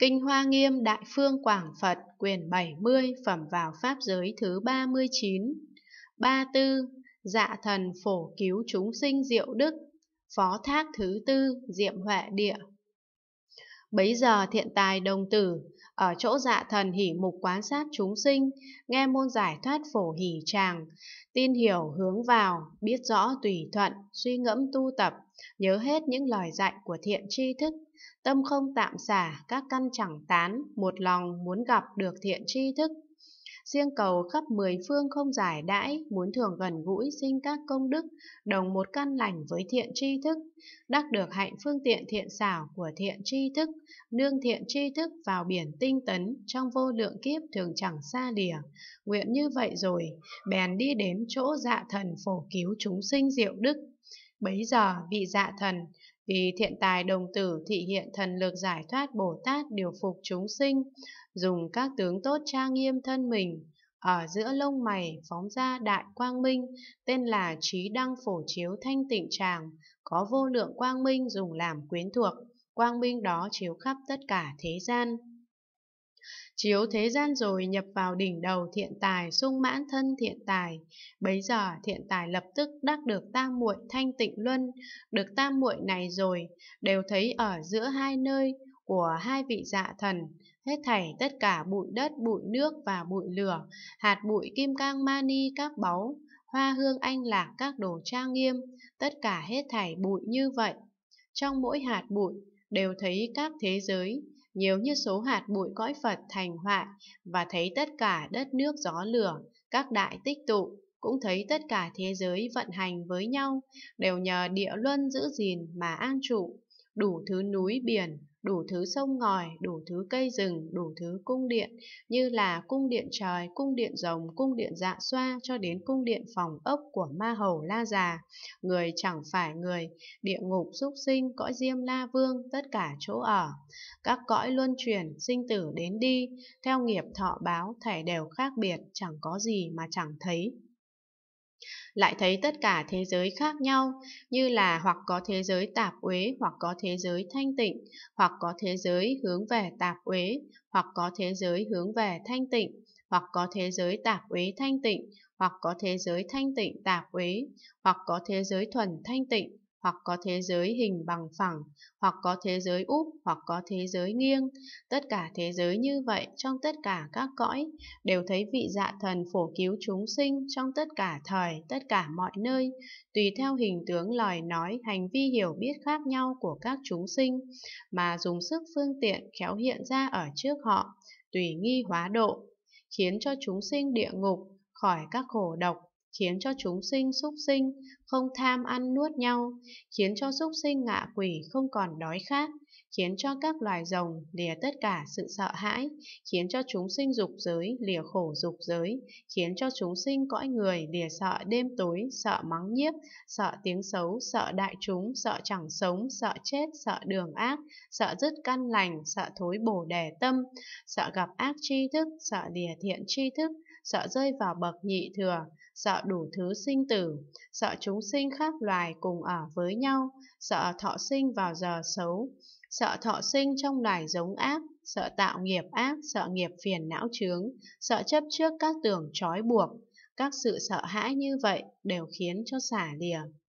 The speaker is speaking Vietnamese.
Kinh Hoa Nghiêm Đại Phương Quảng Phật quyển 70 phẩm vào Pháp giới thứ 39 34. Dạ thần phổ cứu chúng sinh diệu đức Phó thác thứ tư Diệm Huệ Địa Bấy giờ thiện tài đồng tử, ở chỗ dạ thần hỉ mục quan sát chúng sinh, nghe môn giải thoát phổ hỉ tràng, tin hiểu hướng vào, biết rõ tùy thuận, suy ngẫm tu tập, nhớ hết những lời dạy của thiện tri thức, tâm không tạm xả, các căn chẳng tán, một lòng muốn gặp được thiện tri thức riêng cầu khắp mười phương không giải đãi, muốn thường gần gũi sinh các công đức, đồng một căn lành với thiện tri thức, đắc được hạnh phương tiện thiện xảo của thiện tri thức, nương thiện tri thức vào biển tinh tấn, trong vô lượng kiếp thường chẳng xa lìa. Nguyện như vậy rồi, bèn đi đến chỗ dạ thần phổ cứu chúng sinh diệu đức. Bấy giờ vị dạ thần vì thiện tài đồng tử thị hiện thần lực giải thoát Bồ Tát điều phục chúng sinh, dùng các tướng tốt trang nghiêm thân mình, ở giữa lông mày phóng ra đại quang minh, tên là trí đăng phổ chiếu thanh tịnh tràng, có vô lượng quang minh dùng làm quyến thuộc, quang minh đó chiếu khắp tất cả thế gian. Chiếu thế gian rồi nhập vào đỉnh đầu thiện tài, sung mãn thân thiện tài. Bấy giờ thiện tài lập tức đắc được tam muội thanh tịnh luân, được tam muội này rồi, đều thấy ở giữa hai nơi của hai vị dạ thần, hết thảy tất cả bụi đất, bụi nước và bụi lửa, hạt bụi kim cang mani các báu, hoa hương anh lạc các đồ trang nghiêm, tất cả hết thảy bụi như vậy. Trong mỗi hạt bụi đều thấy các thế giới, nhiều như số hạt bụi cõi Phật thành hoại, và thấy tất cả đất nước gió lửa, các đại tích tụ, cũng thấy tất cả thế giới vận hành với nhau, đều nhờ địa luân giữ gìn mà an trụ, đủ thứ núi biển, đủ thứ sông ngòi, đủ thứ cây rừng, đủ thứ cung điện, như là cung điện trời, cung điện rồng, cung điện dạ xoa cho đến cung điện phòng ốc của ma hầu la già. Người chẳng phải người, địa ngục, súc sinh, cõi diêm la vương, tất cả chỗ ở. Các cõi luân chuyển, sinh tử đến đi, theo nghiệp thọ báo, thảy đều khác biệt, chẳng có gì mà chẳng thấy lại thấy tất cả thế giới khác nhau như là hoặc có thế giới tạp uế hoặc có thế giới thanh tịnh hoặc có thế giới hướng về tạp uế hoặc có thế giới hướng về thanh tịnh hoặc có thế giới tạp uế thanh tịnh hoặc có thế giới thanh tịnh tạp uế hoặc có thế giới thuần thanh tịnh hoặc có thế giới hình bằng phẳng, hoặc có thế giới úp, hoặc có thế giới nghiêng. Tất cả thế giới như vậy trong tất cả các cõi đều thấy vị dạ thần phổ cứu chúng sinh trong tất cả thời, tất cả mọi nơi, tùy theo hình tướng lời nói, hành vi hiểu biết khác nhau của các chúng sinh, mà dùng sức phương tiện khéo hiện ra ở trước họ, tùy nghi hóa độ, khiến cho chúng sinh địa ngục khỏi các khổ độc khiến cho chúng sinh súc sinh không tham ăn nuốt nhau, khiến cho súc sinh ngạ quỷ không còn đói khát, khiến cho các loài rồng lìa tất cả sự sợ hãi, khiến cho chúng sinh dục giới lìa khổ dục giới, khiến cho chúng sinh cõi người lìa sợ đêm tối, sợ mắng nhiếp, sợ tiếng xấu, sợ đại chúng, sợ chẳng sống, sợ chết, sợ đường ác, sợ dứt căn lành, sợ thối bổ đẻ tâm, sợ gặp ác tri thức, sợ lìa thiện tri thức, sợ rơi vào bậc nhị thừa, sợ đủ thứ sinh tử, sợ chúng sinh khác loài cùng ở với nhau, sợ thọ sinh vào giờ xấu, sợ thọ sinh trong loài giống ác, sợ tạo nghiệp ác, sợ nghiệp phiền não chướng, sợ chấp trước các tưởng trói buộc. Các sự sợ hãi như vậy đều khiến cho xả lìa.